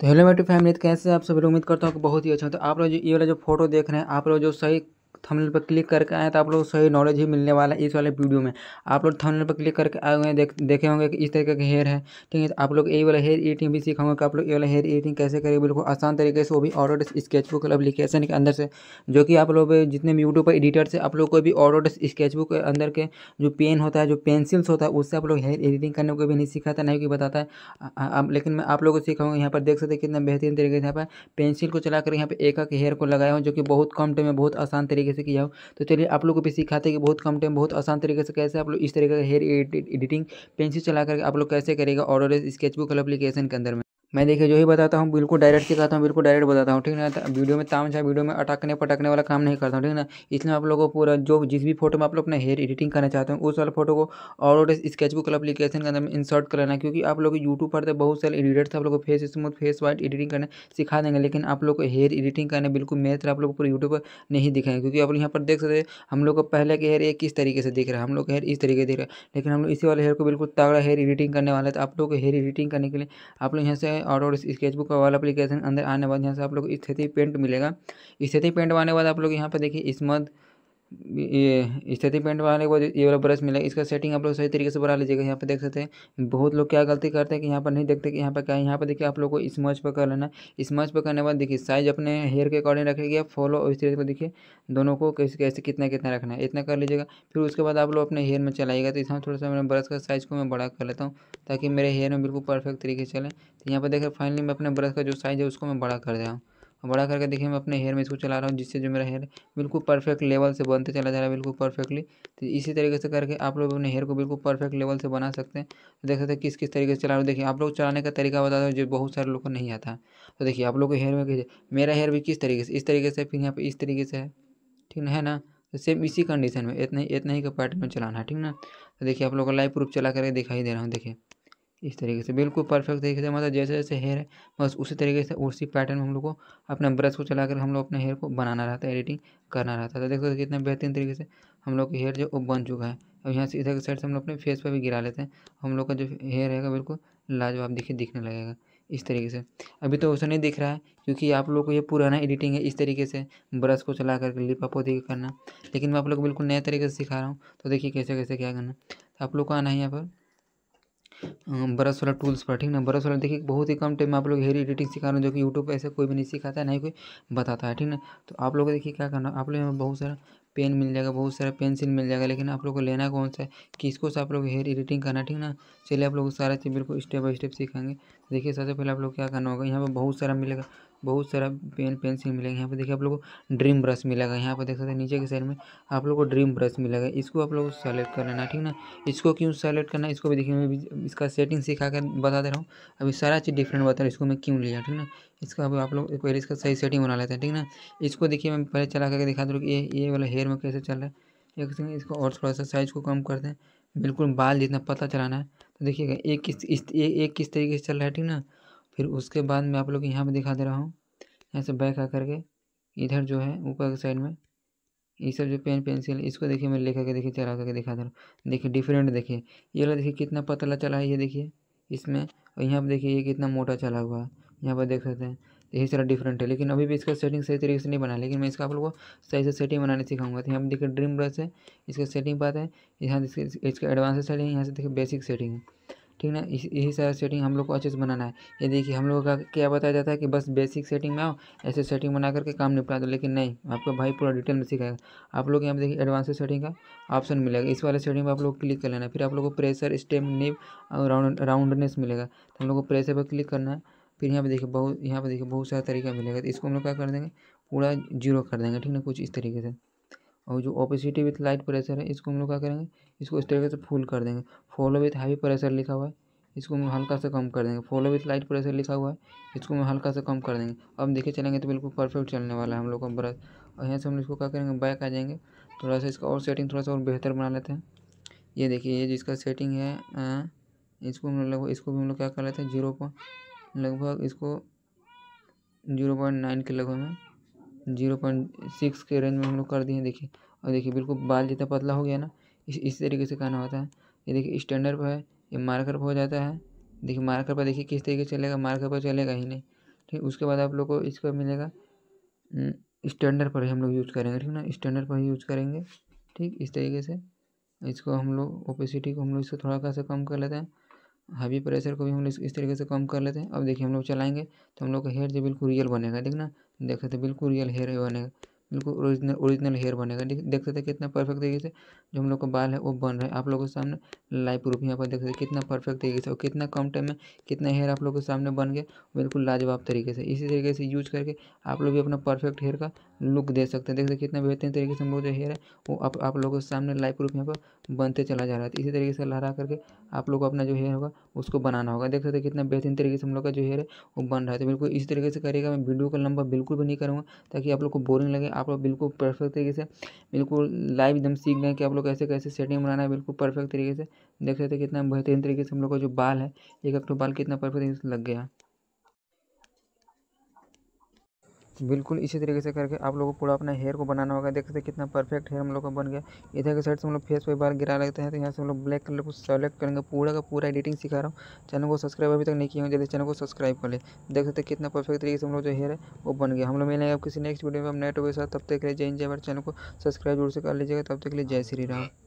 तो hello मेट्री family कैसे आप सभी लोग उम्मीद करता हूँ कि बहुत ही अच्छा तो आप लोग जो ये वाला जो फोटो देख रहे हैं आप लोग जो सही थंबनेल पर क्लिक करके आए तो आप लोग सही नॉलेज ही मिलने वाला है इस वाले वीडियो में आप लोग थंबनेल पर क्लिक करके आए हुए हैं देख देखे होंगे कि इस तरीके का हेयर है ठीक है तो आप लोग यही वाला हेयर एडिटिंग भी सीखाऊंगा कि आप लोग ये वाला हेयर एडिटिंग कैसे करें बिल्कुल आसान तरीके से वो भी ऑर्डर स्केचबुक एप्लीकेशन के अंदर से जो कि आप लोग जितने भी यूट्यूब पर एडिटर से आप लोग कोई भी ऑर्डर स्केचबुक के अंदर के जो पेन होता है जो पेंसिल्स होता है उससे आप लोग हेयर एडिटिंग करने को भी नहीं सिखाता नहीं कि बताता है लेकिन मैं आप लोगों को सिखाऊंगा यहाँ पर देख सकते कितना बेहतरीन तरीके से यहाँ पर पेंसिल को चला कर यहाँ पर एक एक हेयर को लगाया हूँ जो कि बहुत कम टाइम में बहुत आसान तरीके से किया हो तो चलिए आप लोग को भी सिखाते हैं कि बहुत कम टाइम बहुत आसान तरीके से कैसे आप लोग इस तरीके का हेयर एडिटिंग पेंसिल चला करके आप लोग कैसे करेगा ऑर्डर स्केचबुक एप्लीकेशन के अंदर में मैं देखिए जो ही बताता हूँ बिल्कुल डायरेक्ट सिखाता हूँ बिल्कुल डायरेक्ट बताता हूँ ठीक ना तो वीडियो में ताम छा वीडियो में अटकने पटकने वाला काम नहीं करता हूँ ठीक ना इसलिए आप लोगों को पूरा जो जिस भी फोटो में आप लोग अपना हेयर एडिटिंग करना चाहते हैं उस वाले फोटो को और स्केचबुक अपलीकेशन के अंदर इंसर्ट कर लेना क्योंकि आप लोग यूट्यूब पर तो बहुत सारे एडिटर्स आप लोग को face smooth face white editing करने सिखा देंगे लेकिन आप लोग को हेयर एडिटिंग करने बिल्कुल मेरे तरह आप लोग पूरे यूट्यूब पर नहीं दिखाएंगे क्योंकि आप लोग यहाँ पर देख सकते हैं हम लोग को पहले के हेयर एक किस तरीके से दिख रहा है हम लोग हेयर इस तरीके से दिख रहा है लेकिन हम लोग इसी वाले हेयर को बिल्कुल तगड़ा हेयर एडिटिंग करने वाला तो आप लोग को हेयर एडिटिंग करने के लिए आप लोग यहाँ से और और इस स्केचबुक वाला अपलीकेशन अंदर आने के बाद यहाँ से आप लोग स्थिति पेंट मिलेगा स्थिति पेंट आने के बाद आप लोग यहाँ पर देखिए इसमत ये स्थिति पेंट वाले को ये वाला ब्रश मिला इसका सेटिंग आप लोग सही तरीके से बना लीजिएगा यहाँ पे देख सकते हैं बहुत लोग क्या गलती करते हैं कि यहाँ पर नहीं देखते कि यहाँ पर क्या है यहाँ पर देखिए आप लोगों को स्मच पर कर लेना स्मच पर करने के बाद देखिए साइज अपने हेयर के अकॉर्डिंग रखेगी फॉलो और इस तरीके से देखिए दोनों को कैसे कैसे कितना कितना रखना है इतना कर लीजिएगा फिर उसके बाद आप लोग अपने हेयर में चलाइएगा तो इसमें थोड़ा सा मेरे ब्रश का साइज़ को मैं बड़ा कर लेता हूँ ताकि मेरे हेयर में बिल्कुल परफेक्ट तरीके से चले तो यहाँ पर देखिए फाइनली मैं अपने ब्रश का जो साइज़ है उसको मैं बड़ा कर दिया हूँ बड़ा करके देखिए मैं अपने हेयर में इसको चला रहा हूँ जिससे जो मेरा हेयर बिल्कुल परफेक्ट लेवल से बनते चला जा रहा है बिल्कुल परफेक्टली तो इसी तरीके से करके आप लोग अपने हेयर को बिल्कुल परफेक्ट लेवल से बना सकते हैं तो देख सकते हैं किस किस तरीके से चला रहा हूँ देखिए आप लोग चलाने का तरीका बता दो जो बहुत सारे लोग को नहीं आता तो देखिए आप लोग को हेयर में मेरा हेयर भी किस तरीके से इस तरीके से फिर यहाँ पर इस तरीके से है ठीक ना है ना तो सेम इसी कंडीशन में इतना ही इतना ही का पैटर्न में चलाना है ठीक ना तो देखिए आप लोग को लाइव प्रूफ चला करके दिखाई दे रहा हूँ देखिए इस तरीके से बिल्कुल परफेक्ट तरीके से मतलब जैसे जैसे हेयर है बस उसी तरीके से उसी पैटर्न में हम लोग को अपने ब्रश को चलाकर हम लोग अपने हेयर को बनाना रहता है एडिटिंग करना रहता है तो देखो कितना बेहतरीन तरीके से हम लोग का हेयर जो वो बन चुका है अब यहाँ से इधर के साइड से हम लोग अपने फेस पर भी गिरा लेते हैं हम लोग का जो हेयर रहेगा बिल्कुल लाजवाब दिखे दिखने लगेगा इस तरीके से अभी तो उसे नहीं दिख रहा है क्योंकि आप लोग को ये पुराना एडिटिंग है इस तरीके से ब्रश को चला करके लिपा पोती करना लेकिन मैं आप लोग को बिल्कुल नए तरीके से सिखा रहा हूँ तो देखिए कैसे कैसे क्या करना तो आप लोग को आना है यहाँ पर ब्रश वाला टूल्स पर ठीक ना ब्रश वाला देखिए बहुत ही कम टाइम में आप लोग हेयर एडिटिंग सिखा रहे हैं जो कि यूट्यूब पर ऐसे कोई भी नहीं सिखाता है ना ही कोई बताता है ठीक ना तो आप लोग देखिए क्या करना आप लोग यहाँ बहुत सारा पेन मिल जाएगा बहुत सारा पेंसिल मिल जाएगा लेकिन आप लोग को लेना कौन सा है किसको से आप लोग हेयर एडिटिंग करना ठीक ना चलिए आप लोग सारा चीज़ बिल्कुल स्टेप बाई स्टेप सिखाएंगे देखिए सबसे पहले आप लोग क्या करना होगा यहाँ पर बहुत सारा मिलेगा बहुत सारा पेन पेंसिल मिलेगा यहाँ पे देखिए आप लोगों को ड्रीम ब्रश मिलेगा यहाँ पे देख सकते हैं नीचे के साइड में आप लोग को ड्रीम ब्रश मिलेगा इसको आप लोग सेलेक्ट कर लेना है ठीक ना इसको क्यों सेलेक्ट करना है इसको भी देखिए मैं इसका सेटिंग सिखा कर बता दे रहा हूँ अभी सारा चीज़ डिफरेंट बता रहा हूँ इसको मैं क्यों लिया ठीक ना इसका अभी आप लोग पहले इसका सही सेटिंग बना लेते हैं ठीक ना इसको देखिए मैं पहले चला करके दिखा दूँ ये ये वाला हेयर में कैसे चल रहा है एक इसको और थोड़ा सा साइज को कम करते हैं बिल्कुल बाल जितना पता चलाना है तो देखिएगा एक किस एक किस तरीके से चल रहा है ठीक ना फिर उसके बाद मैं आप लोग यहाँ पर दिखा दे रहा हूँ यहाँ से बैक आ करके इधर जो है ऊपर के साइड में ये सब जो पेन पेंसिल इसको देखिए मैं लेकर के देखिए चला करके दिखा दे रहा हूँ देखिए डिफरेंट देखिए ये वाला देखिए कितना पतला चला है ये देखिए इसमें और यहाँ पर देखिए ये कितना मोटा चला हुआ है यहाँ पर देख सकते हैं यही सारा डिफरेंट है लेकिन अभी भी इसका सेटिंग सही तरीके से नहीं बना लेकिन मैं इसका आप लोगों को सही से सेटिंग बनाने सिखाऊंगा तो यहाँ पर देखिए ड्रीम ब्रश है इसका सेटिंग बात है यहाँ इसका एडवांस सेटिंग है यहाँ से देखिए बेसिक सेटिंग है ठीक ना इस यही सारा सेटिंग हम लोग को अच्छे से बनाना है ये देखिए हम लोगों का क्या बताया जाता है कि बस बेसिक सेटिंग में आओ ऐसे सेटिंग बना करके काम निपटा दो लेकिन नहीं आपको भाई पूरा डिटेल में सिखाएगा आप लोग यहाँ पर देखिए एडवांस सेटिंग का ऑप्शन मिलेगा इस वाले सेटिंग पर आप लोग क्लिक कर लेना फिर आप लोग को प्रेशर स्टेम निब और राउंड राउंडनेस मिलेगा तो हम लोग को प्रेशर पर क्लिक करना है फिर यहाँ पे देखिए बहुत यहाँ पर देखिए बहुत सारा तरीका मिलेगा तो इसको हम लोग क्या कर देंगे पूरा जीरो कर देंगे ठीक ना कुछ इस तरीके से और जो ओपेसिटी विथ लाइट प्रेशर है इसको हम लोग क्या करेंगे इसको इस तरीके से फुल कर देंगे फॉलो विथ हैवी प्रेशर लिखा हुआ है इसको हम हल्का से कम कर देंगे फॉलो विथ लाइट प्रेशर लिखा हुआ है इसको हम हल्का से कम कर देंगे अब देखे चलेंगे तो बिल्कुल परफेक्ट चलने वाला है हम लोग का ब्रश और यहाँ से हम इसको क्या करेंगे बैक आ जाएंगे थोड़ा सा इसका और सेटिंग थोड़ा सा और बेहतर बना लेते हैं ये देखिए ये जिसका सेटिंग है अं, इसको हम लोग इसको भी हम लोग क्या कर लेते हैं जीरो पॉइंट लगभग इसको जीरो पॉइंट नाइन के लगभग में जीरो पॉइंट सिक्स के रेंज में हम लोग कर दिए देखिए और देखिए बिल्कुल बाल जितना पतला हो गया ना इस इस तरीके से करना होता है ये देखिए स्टैंडर्ड पर है ये मार्कर पर हो जाता है देखिए मार्कर पर देखिए किस तरीके से चलेगा मार्कर पर चलेगा ही नहीं ठीक उसके बाद आप लोग को इसका मिलेगा स्टैंडर्ड पर ही हम लोग यूज करेंगे ठीक ना स्टैंडर्ड पर ही यूज करेंगे ठीक इस तरीके से इसको हम लोग ओपेसिटी को हम लोग इसको थोड़ा सा कम कर लेते हैं हैवी प्रेशर को भी हम लोग इस तरीके से कम कर लेते हैं अब देखिए हम लोग चलाएंगे तो हम लोग का हेयर जो बिल्कुल रियल बनेगा देखना देख सकते बिल्कुल रियल हेयर बनेगा बिल्कुल ओरिजिनल ओरिजिनल हेयर बनेगा देख सकते कितना परफेक्ट तरीके से जो हम लोग का बाल है वो बन रहा है आप लोगों के सामने लाइव प्रूफ यहाँ पर देख सकते कितना परफेक्ट तरीके से और कितना कम टाइम में कितना हेयर आप लोगों के सामने बन गया बिल्कुल लाजवाब तरीके से इसी तरीके से यूज करके आप लोग भी अपना परफेक्ट हेयर का लुक दे सकते हैं देख सकते कितना बेहतरीन तरीके से हम लोग जो हेयर है वो आप आप लोगों के सामने लाइव प्रूफ यहाँ पर बनते चला जा रहा है तो इसी तरीके से लहरा करके आप लोग को अपना जो हेयर होगा उसको बनाना होगा देख सकते कितना बेहतरीन तरीके से हम लोग का जो हेयर है वो बन रहा है तो बिल्कुल इसी तरीके से करेगा मैं वीडियो का लंबा बिल्कुल भी नहीं करूँगा ताकि आप लोग को बोरिंग लगे आप लोग बिल्कुल परफेक्ट तरीके से बिल्कुल लाइव एकदम सीख गए कि आप लोग कैसे कैसे सेटिंग बनाना है बिल्कुल परफेक्ट तरीके से देख सकते कितना बेहतरीन तरीके से हम लोग का जो बाल है एक अक्टूबर बाल कितना परफेक्ट लग गया बिल्कुल इसी तरीके से करके आप लोगों को पूरा अपना हेयर को बनाना होगा देख सकते हैं कितना परफेक्ट हेयर हम लोग का बन गया इधर के साइड से हम लोग फेस पर बाल गिरा लेते हैं तो यहाँ से हम लोग ब्लैक कलर को सेलेक्ट करेंगे पूरा का पूरा एडिटिंग सिखा रहा हूँ चैनल को सब्सक्राइब अभी तक नहीं किया जल्दी चैनल को सब्सक्राइब कर ले देख सकते हैं कितना परफेक्ट तरीके से हम लोग जो हेयर है वो बन गया हम लोग मिलेंगे आप किसी नेक्स्ट वीडियो में नेट के साथ तब तक के लिए जय जय चैनल को सब्सक्राइब जरूर से कर लीजिएगा तब तक के लिए जय श्री राम